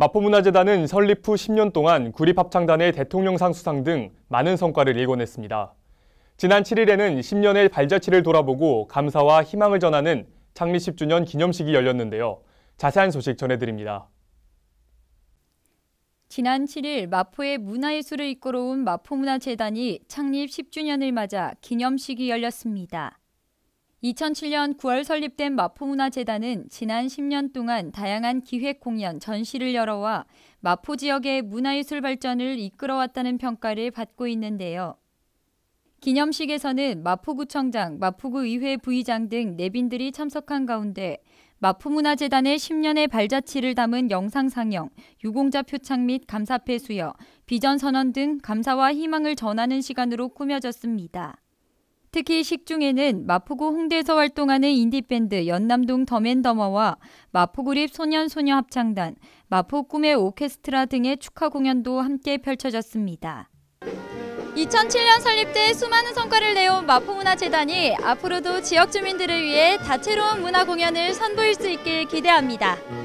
마포문화재단은 설립 후 10년 동안 구립합창단의 대통령상 수상 등 많은 성과를 일궈냈습니다. 지난 7일에는 10년의 발자취를 돌아보고 감사와 희망을 전하는 창립 10주년 기념식이 열렸는데요. 자세한 소식 전해드립니다. 지난 7일 마포의 문화예술을 이끌어온 마포문화재단이 창립 10주년을 맞아 기념식이 열렸습니다. 2007년 9월 설립된 마포문화재단은 지난 10년 동안 다양한 기획 공연, 전시를 열어와 마포 지역의 문화예술 발전을 이끌어왔다는 평가를 받고 있는데요. 기념식에서는 마포구청장, 마포구의회 부의장 등 내빈들이 참석한 가운데 마포문화재단의 10년의 발자취를 담은 영상 상영, 유공자 표창 및 감사패 수여, 비전 선언 등 감사와 희망을 전하는 시간으로 꾸며졌습니다. 특히 식중에는 마포구 홍대에서 활동하는 인디밴드 연남동 더맨더머와 마포구립 소년소녀 합창단, 마포 꿈의 오케스트라 등의 축하 공연도 함께 펼쳐졌습니다. 2007년 설립돼 수많은 성과를 내온 마포문화재단이 앞으로도 지역 주민들을 위해 다채로운 문화 공연을 선보일 수 있길 기대합니다.